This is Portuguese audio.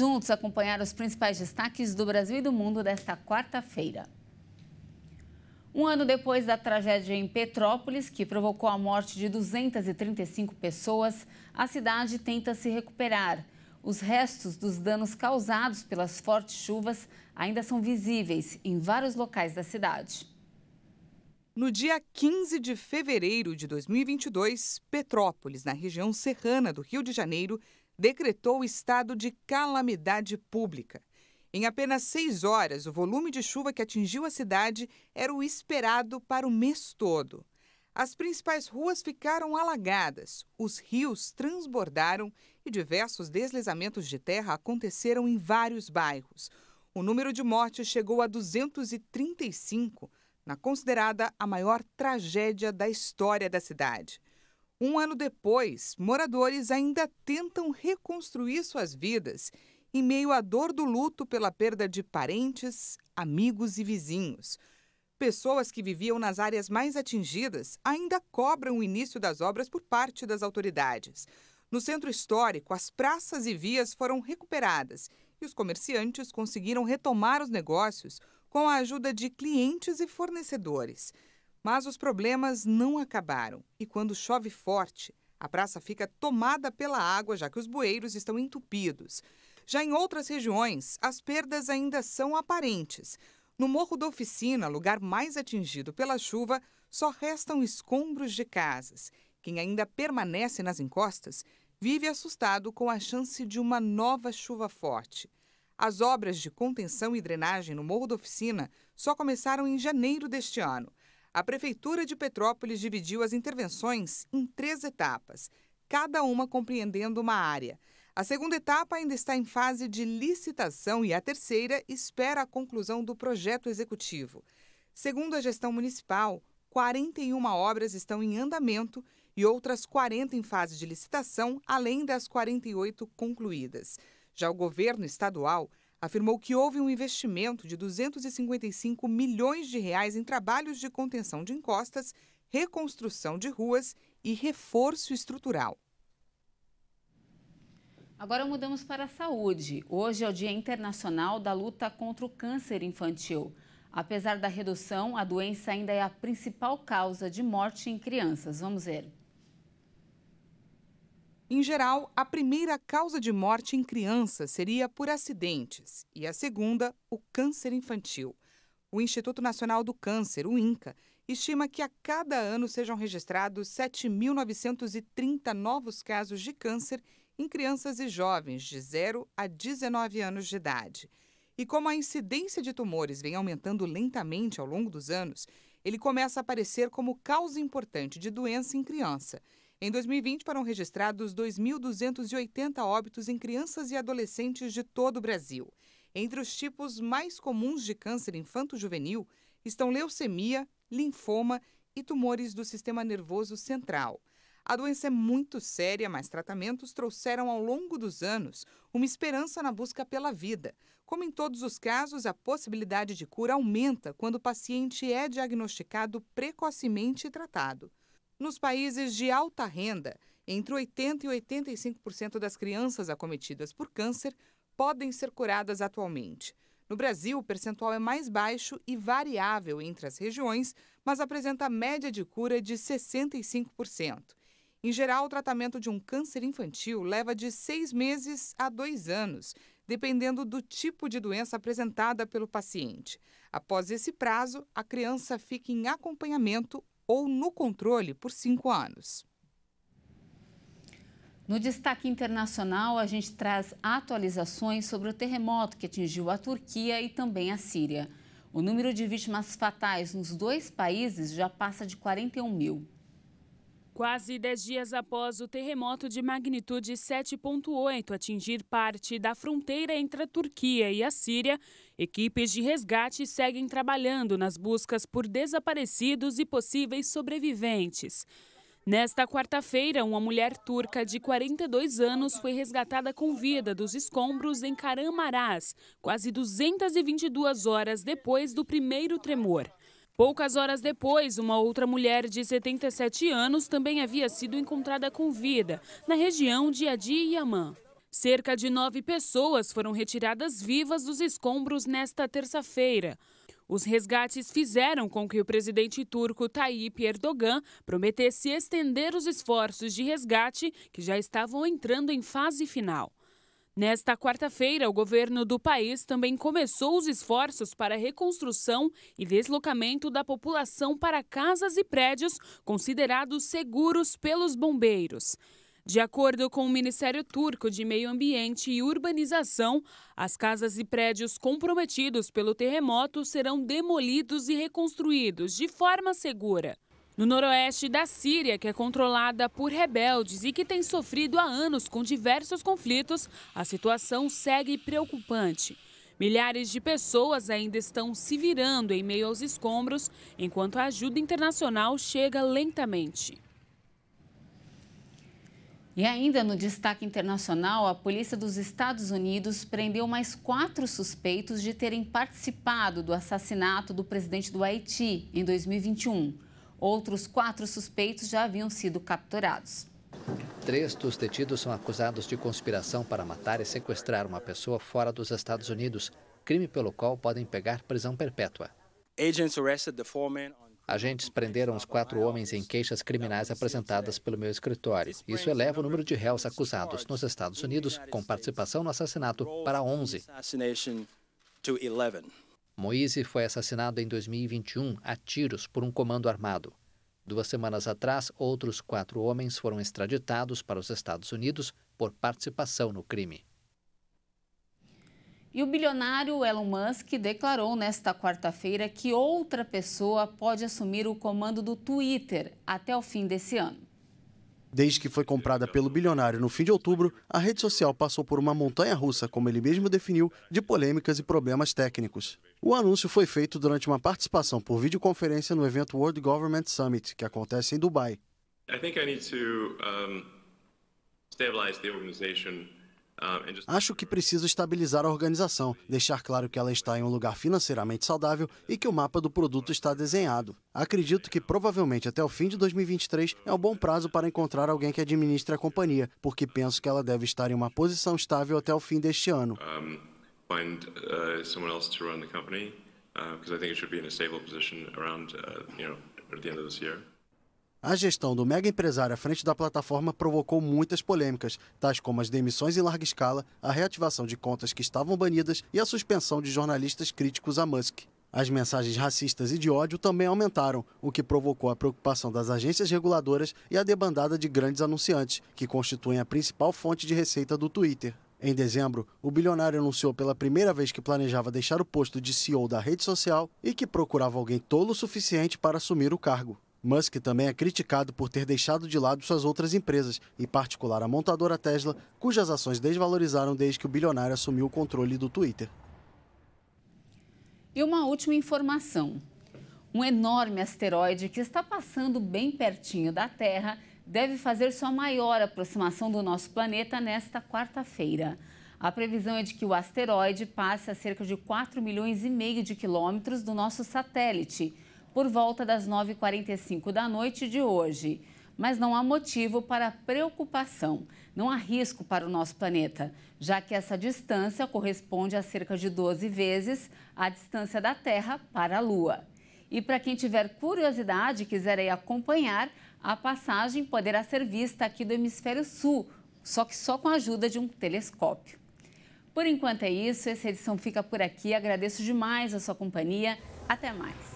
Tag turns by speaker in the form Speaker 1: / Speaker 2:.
Speaker 1: juntos acompanhar os principais destaques do Brasil e do mundo desta quarta-feira. Um ano depois da tragédia em Petrópolis, que provocou a morte de 235 pessoas, a cidade tenta se recuperar. Os restos dos danos causados pelas fortes chuvas ainda são visíveis em vários locais da cidade.
Speaker 2: No dia 15 de fevereiro de 2022, Petrópolis, na região serrana do Rio de Janeiro, decretou estado de calamidade pública. Em apenas seis horas, o volume de chuva que atingiu a cidade era o esperado para o mês todo. As principais ruas ficaram alagadas, os rios transbordaram e diversos deslizamentos de terra aconteceram em vários bairros. O número de mortes chegou a 235, na considerada a maior tragédia da história da cidade. Um ano depois, moradores ainda tentam reconstruir suas vidas em meio à dor do luto pela perda de parentes, amigos e vizinhos. Pessoas que viviam nas áreas mais atingidas ainda cobram o início das obras por parte das autoridades. No centro histórico, as praças e vias foram recuperadas e os comerciantes conseguiram retomar os negócios com a ajuda de clientes e fornecedores. Mas os problemas não acabaram e quando chove forte, a praça fica tomada pela água, já que os bueiros estão entupidos. Já em outras regiões, as perdas ainda são aparentes. No Morro da Oficina, lugar mais atingido pela chuva, só restam escombros de casas. Quem ainda permanece nas encostas vive assustado com a chance de uma nova chuva forte. As obras de contenção e drenagem no Morro da Oficina só começaram em janeiro deste ano a Prefeitura de Petrópolis dividiu as intervenções em três etapas, cada uma compreendendo uma área. A segunda etapa ainda está em fase de licitação e a terceira espera a conclusão do projeto executivo. Segundo a gestão municipal, 41 obras estão em andamento e outras 40 em fase de licitação, além das 48 concluídas. Já o governo estadual afirmou que houve um investimento de 255 milhões de reais em trabalhos de contenção de encostas, reconstrução de ruas e reforço estrutural.
Speaker 1: Agora mudamos para a saúde. Hoje é o Dia Internacional da Luta contra o Câncer Infantil. Apesar da redução, a doença ainda é a principal causa de morte em crianças. Vamos ver.
Speaker 2: Em geral, a primeira causa de morte em crianças seria por acidentes e a segunda, o câncer infantil. O Instituto Nacional do Câncer, o INCA, estima que a cada ano sejam registrados 7.930 novos casos de câncer em crianças e jovens de 0 a 19 anos de idade. E como a incidência de tumores vem aumentando lentamente ao longo dos anos, ele começa a aparecer como causa importante de doença em criança em 2020, foram registrados 2.280 óbitos em crianças e adolescentes de todo o Brasil. Entre os tipos mais comuns de câncer infanto-juvenil estão leucemia, linfoma e tumores do sistema nervoso central. A doença é muito séria, mas tratamentos trouxeram ao longo dos anos uma esperança na busca pela vida. Como em todos os casos, a possibilidade de cura aumenta quando o paciente é diagnosticado precocemente e tratado. Nos países de alta renda, entre 80% e 85% das crianças acometidas por câncer podem ser curadas atualmente. No Brasil, o percentual é mais baixo e variável entre as regiões, mas apresenta média de cura de 65%. Em geral, o tratamento de um câncer infantil leva de seis meses a dois anos, dependendo do tipo de doença apresentada pelo paciente. Após esse prazo, a criança fica em acompanhamento ou no controle por cinco anos. No destaque
Speaker 1: internacional, a gente traz atualizações sobre o terremoto que atingiu a Turquia e também a Síria. O número de vítimas fatais nos dois países já passa de 41 mil.
Speaker 3: Quase 10 dias após o terremoto de magnitude 7,8 atingir parte da fronteira entre a Turquia e a Síria, equipes de resgate seguem trabalhando nas buscas por desaparecidos e possíveis sobreviventes. Nesta quarta-feira, uma mulher turca de 42 anos foi resgatada com vida dos escombros em Karamaraz, quase 222 horas depois do primeiro tremor. Poucas horas depois, uma outra mulher de 77 anos também havia sido encontrada com vida na região de Yaman. Cerca de nove pessoas foram retiradas vivas dos escombros nesta terça-feira. Os resgates fizeram com que o presidente turco Tayyip Erdogan prometesse estender os esforços de resgate que já estavam entrando em fase final. Nesta quarta-feira, o governo do país também começou os esforços para a reconstrução e deslocamento da população para casas e prédios considerados seguros pelos bombeiros. De acordo com o Ministério Turco de Meio Ambiente e Urbanização, as casas e prédios comprometidos pelo terremoto serão demolidos e reconstruídos de forma segura no noroeste da Síria, que é controlada por rebeldes e que tem sofrido há anos com diversos conflitos, a situação segue preocupante. Milhares de pessoas ainda estão se virando em meio aos escombros, enquanto a ajuda internacional
Speaker 1: chega lentamente. E ainda no destaque internacional, a polícia dos Estados Unidos prendeu mais quatro suspeitos de terem participado do assassinato do presidente do Haiti em 2021. Outros quatro suspeitos já haviam sido capturados.
Speaker 4: Três dos detidos são acusados de conspiração para matar e sequestrar uma pessoa fora dos Estados Unidos, crime pelo qual podem pegar prisão perpétua. Agentes prenderam os quatro homens em queixas criminais apresentadas pelo meu escritório. Isso eleva o número de réus acusados nos Estados Unidos com participação no assassinato para 11. Moise foi assassinado em 2021 a tiros por um comando armado. Duas semanas atrás, outros quatro homens foram extraditados para os Estados Unidos por participação no crime.
Speaker 1: E o bilionário Elon Musk declarou nesta quarta-feira que outra pessoa pode assumir o comando do Twitter até o fim desse ano.
Speaker 4: Desde que foi comprada pelo bilionário no fim de outubro, a rede social passou por uma montanha russa, como ele mesmo definiu, de polêmicas e problemas técnicos. O anúncio foi feito durante uma participação por videoconferência no evento World Government Summit, que acontece em Dubai. I think I need to um, ah, Acho que preciso estabilizar a organização, deixar claro que ela está em um lugar financeiramente saudável e que o mapa do produto está desenhado. Acredito que provavelmente até o fim de 2023 é um bom prazo para encontrar alguém que administre a companhia, porque penso que ela deve estar em uma posição estável até o fim deste ano.
Speaker 3: Um, uh,
Speaker 4: a gestão do mega empresário à frente da plataforma provocou muitas polêmicas, tais como as demissões em larga escala, a reativação de contas que estavam banidas e a suspensão de jornalistas críticos a Musk. As mensagens racistas e de ódio também aumentaram, o que provocou a preocupação das agências reguladoras e a debandada de grandes anunciantes, que constituem a principal fonte de receita do Twitter. Em dezembro, o bilionário anunciou pela primeira vez que planejava deixar o posto de CEO da rede social e que procurava alguém tolo o suficiente para assumir o cargo. Musk também é criticado por ter deixado de lado suas outras empresas, em particular a montadora Tesla, cujas ações desvalorizaram desde que o bilionário assumiu o controle do Twitter.
Speaker 1: E uma última informação: um enorme asteroide que está passando bem pertinho da Terra deve fazer sua maior aproximação do nosso planeta nesta quarta-feira. A previsão é de que o asteroide passe a cerca de 4 milhões e meio de quilômetros do nosso satélite por volta das 9h45 da noite de hoje. Mas não há motivo para preocupação, não há risco para o nosso planeta, já que essa distância corresponde a cerca de 12 vezes a distância da Terra para a Lua. E para quem tiver curiosidade e quiser acompanhar, a passagem poderá ser vista aqui do Hemisfério Sul, só que só com a ajuda de um telescópio. Por enquanto é isso, essa edição fica por aqui. Agradeço demais a sua companhia. Até mais.